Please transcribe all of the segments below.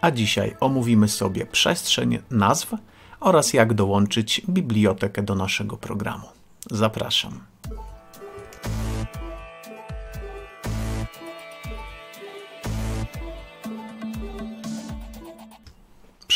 a dzisiaj omówimy sobie przestrzeń nazw oraz jak dołączyć bibliotekę do naszego programu. Zapraszam.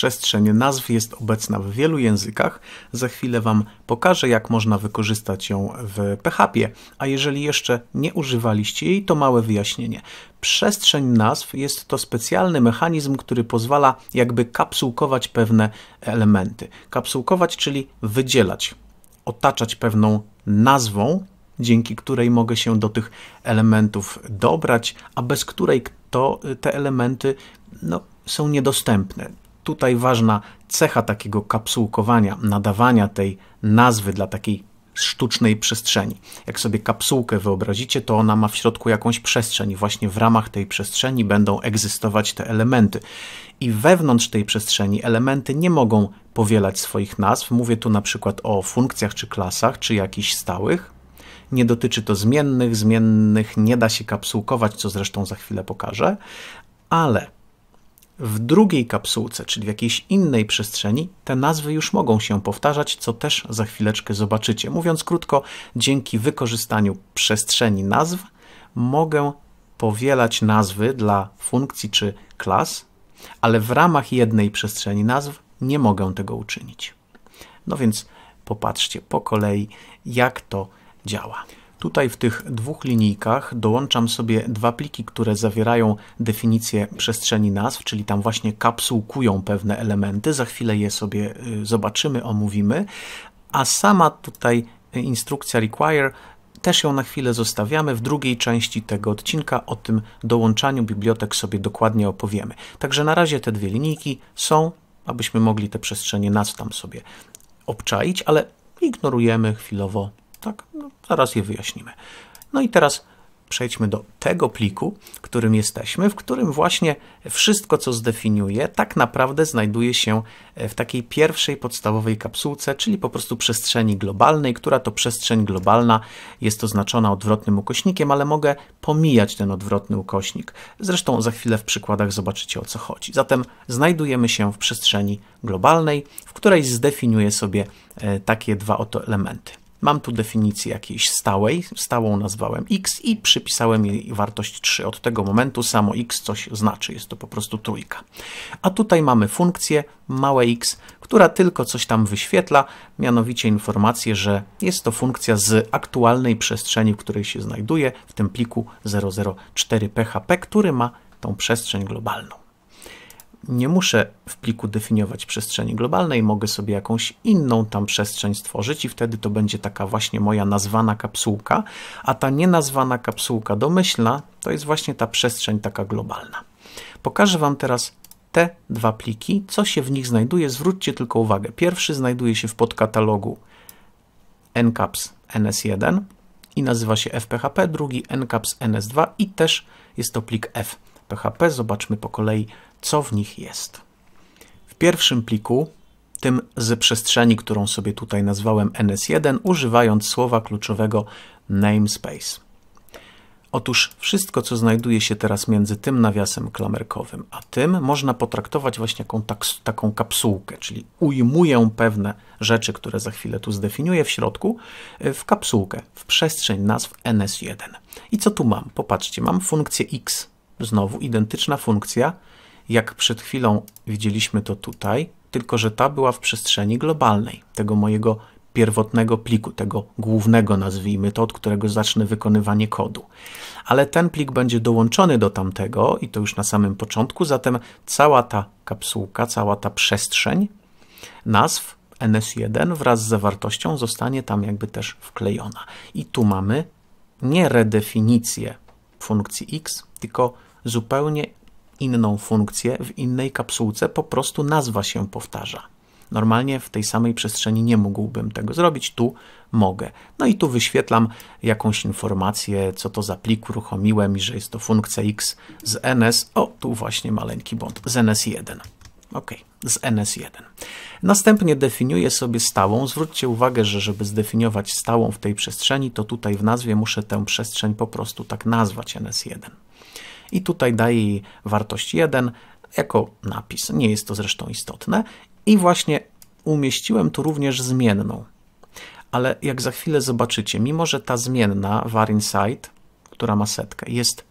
przestrzeń nazw jest obecna w wielu językach. Za chwilę Wam pokażę, jak można wykorzystać ją w PHP, a jeżeli jeszcze nie używaliście jej, to małe wyjaśnienie. Przestrzeń nazw jest to specjalny mechanizm, który pozwala jakby kapsułkować pewne elementy. Kapsułkować, czyli wydzielać, otaczać pewną nazwą, dzięki której mogę się do tych elementów dobrać, a bez której to, te elementy no, są niedostępne tutaj ważna cecha takiego kapsułkowania, nadawania tej nazwy dla takiej sztucznej przestrzeni. Jak sobie kapsułkę wyobrazicie, to ona ma w środku jakąś przestrzeń i właśnie w ramach tej przestrzeni będą egzystować te elementy. I wewnątrz tej przestrzeni elementy nie mogą powielać swoich nazw. Mówię tu na przykład o funkcjach czy klasach, czy jakichś stałych. Nie dotyczy to zmiennych, zmiennych nie da się kapsułkować, co zresztą za chwilę pokażę, ale w drugiej kapsułce, czyli w jakiejś innej przestrzeni, te nazwy już mogą się powtarzać, co też za chwileczkę zobaczycie. Mówiąc krótko, dzięki wykorzystaniu przestrzeni nazw mogę powielać nazwy dla funkcji czy klas, ale w ramach jednej przestrzeni nazw nie mogę tego uczynić. No więc popatrzcie po kolei, jak to działa. Tutaj w tych dwóch linijkach dołączam sobie dwa pliki, które zawierają definicję przestrzeni nazw, czyli tam właśnie kapsułkują pewne elementy. Za chwilę je sobie y, zobaczymy, omówimy. A sama tutaj instrukcja require też ją na chwilę zostawiamy. W drugiej części tego odcinka o tym dołączaniu bibliotek sobie dokładnie opowiemy. Także na razie te dwie linijki są, abyśmy mogli te przestrzenie nazw tam sobie obczaić, ale ignorujemy chwilowo tak? No, zaraz je wyjaśnimy. No i teraz przejdźmy do tego pliku, którym jesteśmy, w którym właśnie wszystko, co zdefiniuję, tak naprawdę znajduje się w takiej pierwszej podstawowej kapsułce, czyli po prostu przestrzeni globalnej, która to przestrzeń globalna jest oznaczona odwrotnym ukośnikiem, ale mogę pomijać ten odwrotny ukośnik. Zresztą za chwilę w przykładach zobaczycie o co chodzi. Zatem znajdujemy się w przestrzeni globalnej, w której zdefiniuję sobie e, takie dwa oto elementy. Mam tu definicję jakiejś stałej, stałą nazwałem x i przypisałem jej wartość 3. Od tego momentu samo x coś znaczy, jest to po prostu trójka. A tutaj mamy funkcję małe x, która tylko coś tam wyświetla, mianowicie informację, że jest to funkcja z aktualnej przestrzeni, w której się znajduje, w tym pliku 004 PHP, który ma tą przestrzeń globalną nie muszę w pliku definiować przestrzeni globalnej, mogę sobie jakąś inną tam przestrzeń stworzyć i wtedy to będzie taka właśnie moja nazwana kapsułka, a ta nienazwana kapsułka domyślna to jest właśnie ta przestrzeń taka globalna. Pokażę Wam teraz te dwa pliki, co się w nich znajduje. Zwróćcie tylko uwagę, pierwszy znajduje się w podkatalogu ncaps ns1 i nazywa się fphp, drugi ncaps ns2 i też jest to plik f. PHP. Zobaczmy po kolei, co w nich jest. W pierwszym pliku, tym z przestrzeni, którą sobie tutaj nazwałem ns1, używając słowa kluczowego namespace. Otóż wszystko, co znajduje się teraz między tym nawiasem klamerkowym a tym, można potraktować właśnie jako taką kapsułkę, czyli ujmuję pewne rzeczy, które za chwilę tu zdefiniuję w środku, e, w kapsułkę, w przestrzeń nazw ns1. I co tu mam? Popatrzcie, mam funkcję x, znowu identyczna funkcja, jak przed chwilą widzieliśmy to tutaj, tylko że ta była w przestrzeni globalnej, tego mojego pierwotnego pliku, tego głównego nazwijmy to, od którego zacznę wykonywanie kodu. Ale ten plik będzie dołączony do tamtego i to już na samym początku, zatem cała ta kapsułka, cała ta przestrzeń nazw NS1 wraz z zawartością zostanie tam jakby też wklejona. I tu mamy nie redefinicję funkcji x, tylko zupełnie inną funkcję w innej kapsułce, po prostu nazwa się powtarza. Normalnie w tej samej przestrzeni nie mógłbym tego zrobić, tu mogę. No i tu wyświetlam jakąś informację, co to za plik uruchomiłem i że jest to funkcja x z ns. O, tu właśnie maleńki błąd, z ns1. OK, z ns1. Następnie definiuję sobie stałą. Zwróćcie uwagę, że żeby zdefiniować stałą w tej przestrzeni, to tutaj w nazwie muszę tę przestrzeń po prostu tak nazwać ns1 i tutaj daję jej wartość 1 jako napis. Nie jest to zresztą istotne. I właśnie umieściłem tu również zmienną. Ale jak za chwilę zobaczycie, mimo że ta zmienna var inside, która ma setkę, jest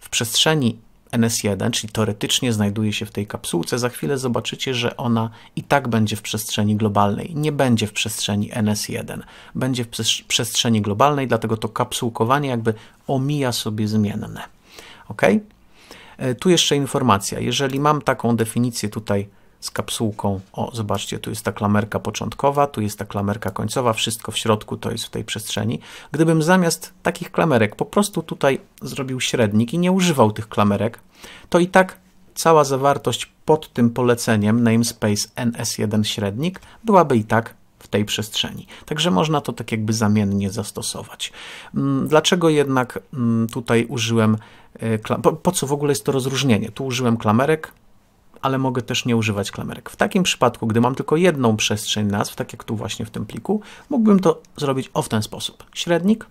w przestrzeni NS1, czyli teoretycznie znajduje się w tej kapsułce, za chwilę zobaczycie, że ona i tak będzie w przestrzeni globalnej, nie będzie w przestrzeni NS1, będzie w przestrzeni globalnej, dlatego to kapsułkowanie jakby omija sobie zmienne ok? E, tu jeszcze informacja. Jeżeli mam taką definicję tutaj z kapsułką, o zobaczcie, tu jest ta klamerka początkowa, tu jest ta klamerka końcowa, wszystko w środku to jest w tej przestrzeni. Gdybym zamiast takich klamerek po prostu tutaj zrobił średnik i nie używał tych klamerek, to i tak cała zawartość pod tym poleceniem namespace ns1 średnik byłaby i tak w tej przestrzeni. Także można to tak jakby zamiennie zastosować. Mm, dlaczego jednak mm, tutaj użyłem, e, po, po co w ogóle jest to rozróżnienie? Tu użyłem klamerek, ale mogę też nie używać klamerek. W takim przypadku, gdy mam tylko jedną przestrzeń nazw, tak jak tu właśnie w tym pliku, mógłbym to zrobić o w ten sposób. Średnik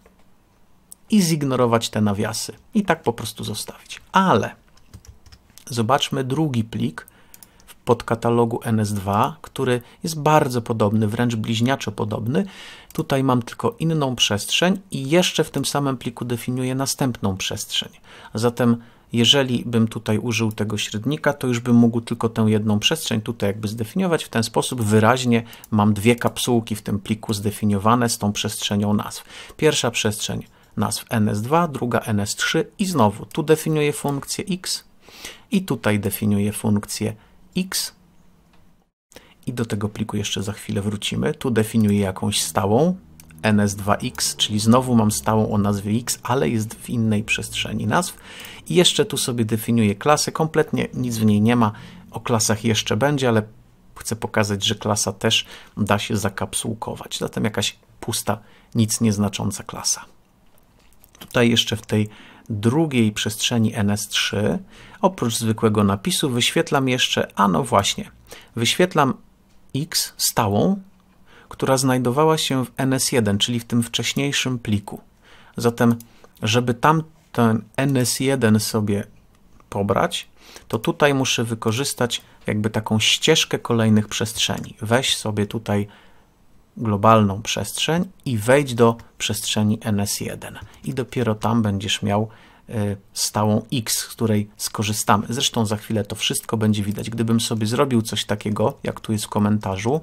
i zignorować te nawiasy. I tak po prostu zostawić. Ale zobaczmy drugi plik, podkatalogu NS2, który jest bardzo podobny, wręcz bliźniaczo podobny. Tutaj mam tylko inną przestrzeń i jeszcze w tym samym pliku definiuję następną przestrzeń. Zatem jeżeli bym tutaj użył tego średnika, to już bym mógł tylko tę jedną przestrzeń tutaj jakby zdefiniować. W ten sposób wyraźnie mam dwie kapsułki w tym pliku zdefiniowane z tą przestrzenią nazw. Pierwsza przestrzeń nazw ns2, druga ns3 i znowu tu definiuję funkcję x i tutaj definiuję funkcję y x i do tego pliku jeszcze za chwilę wrócimy. Tu definiuję jakąś stałą ns2x, czyli znowu mam stałą o nazwie x, ale jest w innej przestrzeni nazw. I jeszcze tu sobie definiuję klasę, kompletnie nic w niej nie ma, o klasach jeszcze będzie, ale chcę pokazać, że klasa też da się zakapsułkować. Zatem jakaś pusta, nic nieznacząca klasa. Tutaj jeszcze w tej drugiej przestrzeni NS3 oprócz zwykłego napisu wyświetlam jeszcze, a no właśnie, wyświetlam x stałą, która znajdowała się w NS1, czyli w tym wcześniejszym pliku. Zatem, żeby tamten NS1 sobie pobrać, to tutaj muszę wykorzystać jakby taką ścieżkę kolejnych przestrzeni. Weź sobie tutaj globalną przestrzeń i wejdź do przestrzeni NS1 i dopiero tam będziesz miał y, stałą X, z której skorzystamy. Zresztą za chwilę to wszystko będzie widać. Gdybym sobie zrobił coś takiego, jak tu jest w komentarzu,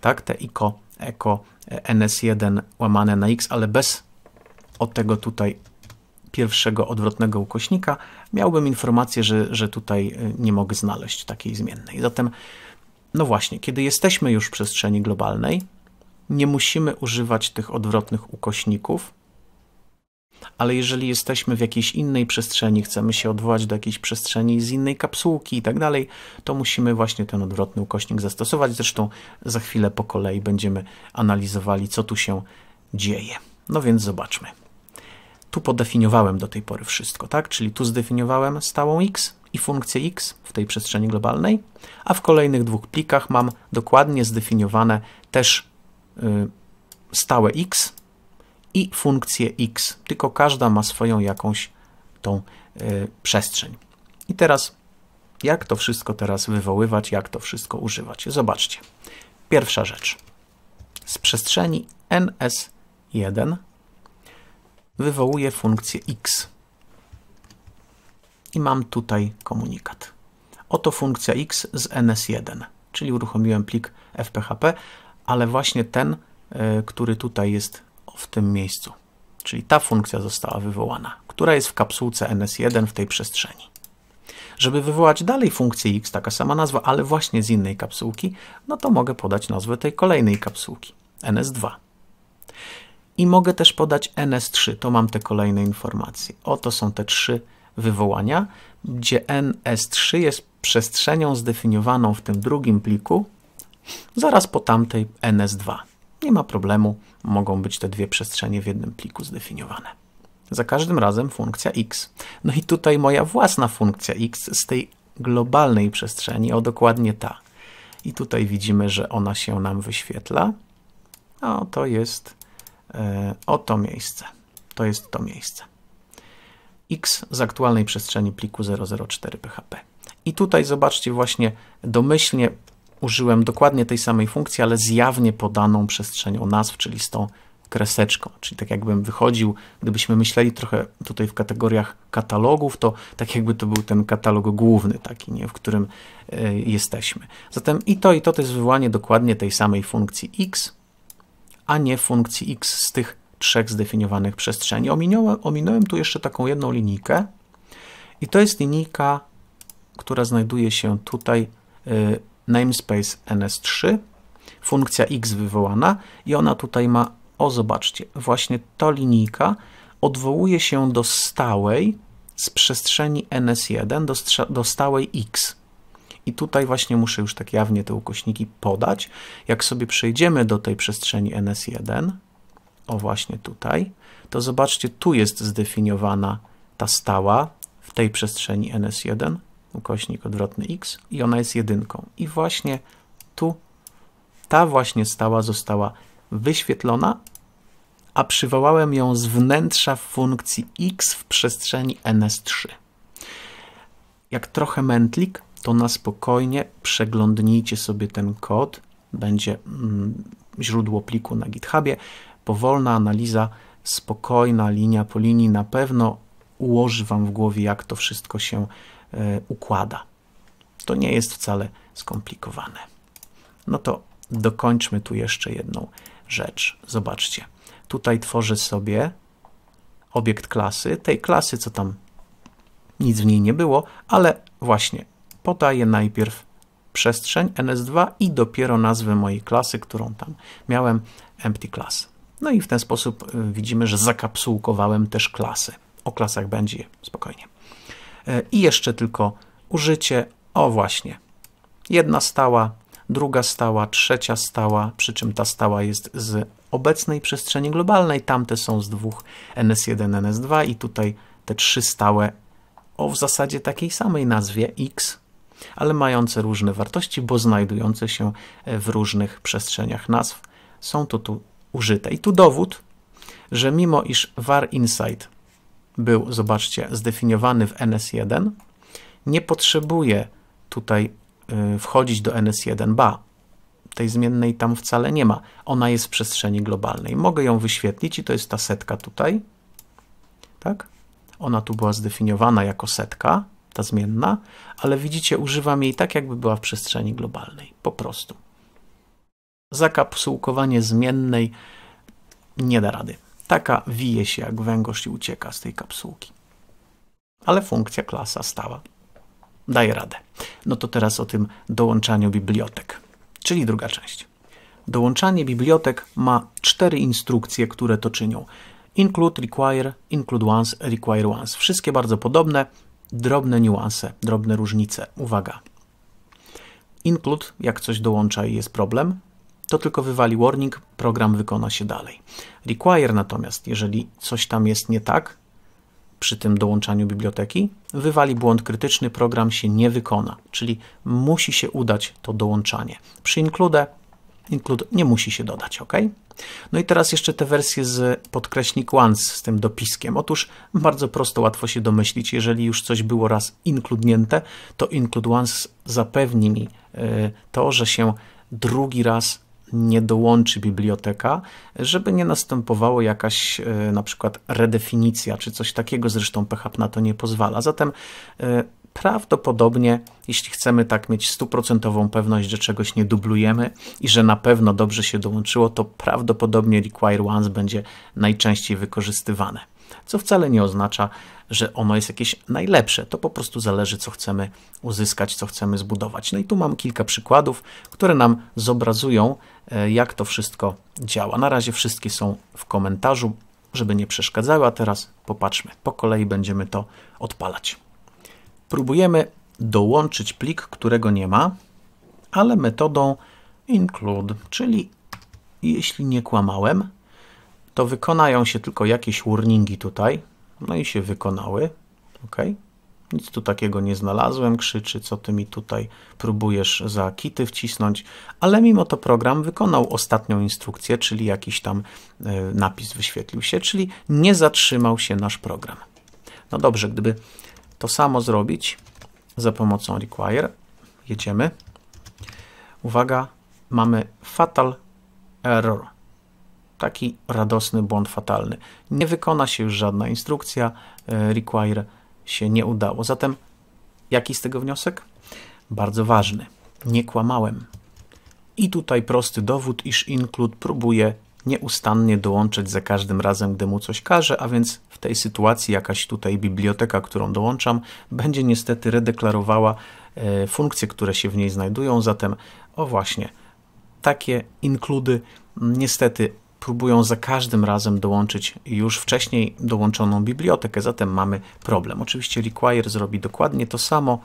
tak, te ICO, eco, e, NS1 łamane na X, ale bez od tego tutaj pierwszego odwrotnego ukośnika, miałbym informację, że, że tutaj y, nie mogę znaleźć takiej zmiennej. Zatem, no właśnie, kiedy jesteśmy już w przestrzeni globalnej, nie musimy używać tych odwrotnych ukośników, ale jeżeli jesteśmy w jakiejś innej przestrzeni, chcemy się odwołać do jakiejś przestrzeni z innej kapsułki i tak dalej, to musimy właśnie ten odwrotny ukośnik zastosować. Zresztą za chwilę po kolei będziemy analizowali, co tu się dzieje. No więc zobaczmy. Tu podefiniowałem do tej pory wszystko, tak? Czyli tu zdefiniowałem stałą x i funkcję x w tej przestrzeni globalnej, a w kolejnych dwóch plikach mam dokładnie zdefiniowane też Y, stałe x i funkcję x, tylko każda ma swoją jakąś tą y, przestrzeń. I teraz jak to wszystko teraz wywoływać, jak to wszystko używać. Zobaczcie. Pierwsza rzecz. Z przestrzeni ns1 wywołuję funkcję x. I mam tutaj komunikat. Oto funkcja x z ns1, czyli uruchomiłem plik fphp, ale właśnie ten, e, który tutaj jest w tym miejscu. Czyli ta funkcja została wywołana, która jest w kapsułce NS1 w tej przestrzeni. Żeby wywołać dalej funkcję x, taka sama nazwa, ale właśnie z innej kapsułki, no to mogę podać nazwę tej kolejnej kapsułki, NS2. I mogę też podać NS3, to mam te kolejne informacje. Oto są te trzy wywołania, gdzie NS3 jest przestrzenią zdefiniowaną w tym drugim pliku, zaraz po tamtej NS2. Nie ma problemu, mogą być te dwie przestrzenie w jednym pliku zdefiniowane. Za każdym razem funkcja x. No i tutaj moja własna funkcja x z tej globalnej przestrzeni, o dokładnie ta. I tutaj widzimy, że ona się nam wyświetla. O, to jest oto e, o to miejsce. To jest to miejsce. x z aktualnej przestrzeni pliku 004 PHP. I tutaj zobaczcie właśnie domyślnie użyłem dokładnie tej samej funkcji, ale z jawnie podaną przestrzenią nazw, czyli z tą kreseczką. Czyli tak jakbym wychodził, gdybyśmy myśleli trochę tutaj w kategoriach katalogów, to tak jakby to był ten katalog główny taki, nie, w którym y, jesteśmy. Zatem i to, i to to jest wywołanie dokładnie tej samej funkcji x, a nie funkcji x z tych trzech zdefiniowanych przestrzeni. Ominąłem, ominąłem tu jeszcze taką jedną linijkę i to jest linijka, która znajduje się tutaj y, namespace ns3, funkcja x wywołana i ona tutaj ma, o zobaczcie, właśnie ta linijka odwołuje się do stałej z przestrzeni ns1 do, do stałej x. I tutaj właśnie muszę już tak jawnie te ukośniki podać. Jak sobie przejdziemy do tej przestrzeni ns1, o właśnie tutaj, to zobaczcie, tu jest zdefiniowana ta stała w tej przestrzeni ns1, ukośnik odwrotny x i ona jest jedynką. I właśnie tu ta właśnie stała została wyświetlona, a przywołałem ją z wnętrza funkcji x w przestrzeni ns3. Jak trochę mętlik, to na spokojnie przeglądnijcie sobie ten kod. Będzie mm, źródło pliku na GitHubie. Powolna analiza, spokojna linia po linii na pewno ułoży Wam w głowie, jak to wszystko się E, układa. To nie jest wcale skomplikowane. No to dokończmy tu jeszcze jedną rzecz. Zobaczcie. Tutaj tworzę sobie obiekt klasy, tej klasy, co tam nic w niej nie było, ale właśnie podaję najpierw przestrzeń ns2 i dopiero nazwę mojej klasy, którą tam miałem, empty class. No i w ten sposób e, widzimy, że zakapsułkowałem też klasy. O klasach będzie spokojnie. E, i jeszcze tylko użycie. O właśnie, jedna stała, druga stała, trzecia stała, przy czym ta stała jest z obecnej przestrzeni globalnej, tamte są z dwóch NS1, NS2 i tutaj te trzy stałe o w zasadzie takiej samej nazwie X, ale mające różne wartości, bo znajdujące się e, w różnych przestrzeniach nazw są to tu użyte. I tu dowód, że mimo iż var insight był, zobaczcie, zdefiniowany w NS1, nie potrzebuje tutaj y, wchodzić do NS1ba. Tej zmiennej tam wcale nie ma. Ona jest w przestrzeni globalnej. Mogę ją wyświetlić i to jest ta setka tutaj. Tak? Ona tu była zdefiniowana jako setka, ta zmienna, ale widzicie, używam jej tak, jakby była w przestrzeni globalnej. Po prostu. Zakapsułkowanie zmiennej nie da rady. Taka wije się jak węgorz i ucieka z tej kapsułki. Ale funkcja klasa stała. Daje radę. No to teraz o tym dołączaniu bibliotek, czyli druga część. Dołączanie bibliotek ma cztery instrukcje, które to czynią. Include, require, include once, require once. Wszystkie bardzo podobne, drobne niuanse, drobne różnice. Uwaga. Include, jak coś dołącza i jest problem, to tylko wywali warning, program wykona się dalej. Require natomiast, jeżeli coś tam jest nie tak przy tym dołączaniu biblioteki, wywali błąd krytyczny, program się nie wykona, czyli musi się udać to dołączanie. Przy include include nie musi się dodać, ok? No i teraz jeszcze te wersje z podkreśnik once, z tym dopiskiem. Otóż bardzo prosto, łatwo się domyślić, jeżeli już coś było raz inkludnięte, to include once zapewni mi y, to, że się drugi raz nie dołączy biblioteka, żeby nie następowała jakaś e, na przykład redefinicja czy coś takiego, zresztą PHP na to nie pozwala. Zatem e, prawdopodobnie, jeśli chcemy tak mieć stuprocentową pewność, że czegoś nie dublujemy i że na pewno dobrze się dołączyło, to prawdopodobnie require once będzie najczęściej wykorzystywane co wcale nie oznacza, że ono jest jakieś najlepsze. To po prostu zależy, co chcemy uzyskać, co chcemy zbudować. No i tu mam kilka przykładów, które nam zobrazują, e, jak to wszystko działa. Na razie wszystkie są w komentarzu, żeby nie przeszkadzały, a teraz popatrzmy. Po kolei będziemy to odpalać. Próbujemy dołączyć plik, którego nie ma, ale metodą include, czyli jeśli nie kłamałem, to wykonają się tylko jakieś warningi tutaj. No i się wykonały. Ok. Nic tu takiego nie znalazłem. Krzyczy, co ty mi tutaj próbujesz za kity wcisnąć. Ale mimo to program wykonał ostatnią instrukcję, czyli jakiś tam e, napis wyświetlił się, czyli nie zatrzymał się nasz program. No dobrze, gdyby to samo zrobić za pomocą require, jedziemy. Uwaga, mamy fatal error taki radosny błąd fatalny. Nie wykona się już żadna instrukcja, e, require się nie udało. Zatem jaki z tego wniosek? Bardzo ważny. Nie kłamałem. I tutaj prosty dowód, iż include próbuje nieustannie dołączyć za każdym razem, gdy mu coś każe, a więc w tej sytuacji jakaś tutaj biblioteka, którą dołączam, będzie niestety redeklarowała e, funkcje, które się w niej znajdują, zatem o właśnie, takie include niestety próbują za każdym razem dołączyć już wcześniej dołączoną bibliotekę, zatem mamy problem. Oczywiście require zrobi dokładnie to samo,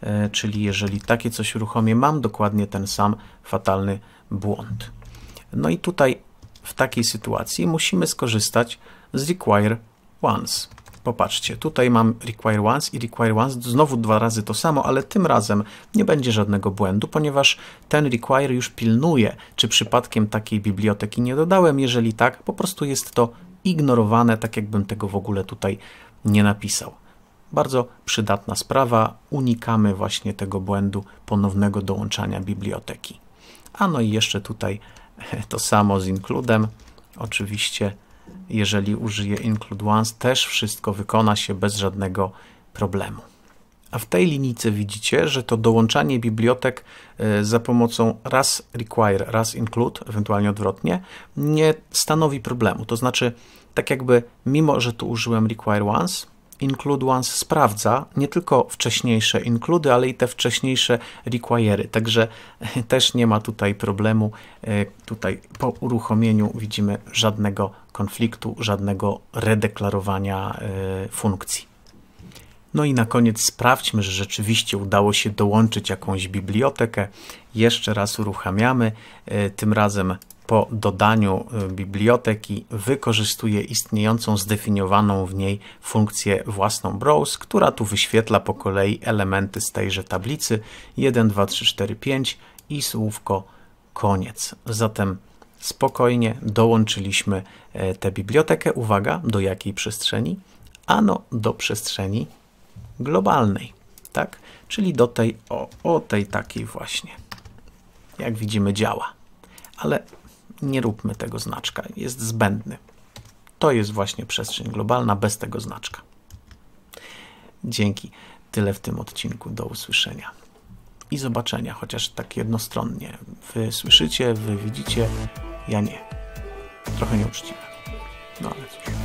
e, czyli jeżeli takie coś uruchomię, mam dokładnie ten sam fatalny błąd. No i tutaj w takiej sytuacji musimy skorzystać z require once. Popatrzcie, tutaj mam require once i require once, znowu dwa razy to samo, ale tym razem nie będzie żadnego błędu, ponieważ ten require już pilnuje, czy przypadkiem takiej biblioteki nie dodałem, jeżeli tak, po prostu jest to ignorowane, tak jakbym tego w ogóle tutaj nie napisał. Bardzo przydatna sprawa, unikamy właśnie tego błędu ponownego dołączania biblioteki. A no i jeszcze tutaj to samo z includem, oczywiście jeżeli użyję include once, też wszystko wykona się bez żadnego problemu. A w tej linijce widzicie, że to dołączanie bibliotek e, za pomocą raz require, raz include, ewentualnie odwrotnie, nie stanowi problemu. To znaczy, tak jakby mimo, że tu użyłem require once, include once sprawdza nie tylko wcześniejsze include, ale i te wcześniejsze require'y, także też nie ma tutaj problemu. E, tutaj po uruchomieniu widzimy żadnego konfliktu, żadnego redeklarowania e, funkcji. No i na koniec sprawdźmy, że rzeczywiście udało się dołączyć jakąś bibliotekę. Jeszcze raz uruchamiamy, e, tym razem po dodaniu y, biblioteki wykorzystuje istniejącą zdefiniowaną w niej funkcję własną browse, która tu wyświetla po kolei elementy z tejże tablicy 1, 2, 3, 4, 5 i słówko koniec. Zatem spokojnie dołączyliśmy e, tę bibliotekę. Uwaga, do jakiej przestrzeni? Ano do przestrzeni globalnej, tak? Czyli do tej, o, o tej takiej właśnie. Jak widzimy działa. Ale nie róbmy tego znaczka, jest zbędny. To jest właśnie przestrzeń globalna bez tego znaczka. Dzięki. Tyle w tym odcinku. Do usłyszenia i zobaczenia, chociaż tak jednostronnie. Wy słyszycie, wy widzicie, ja nie. Trochę nieuczciwe. No ale cóż.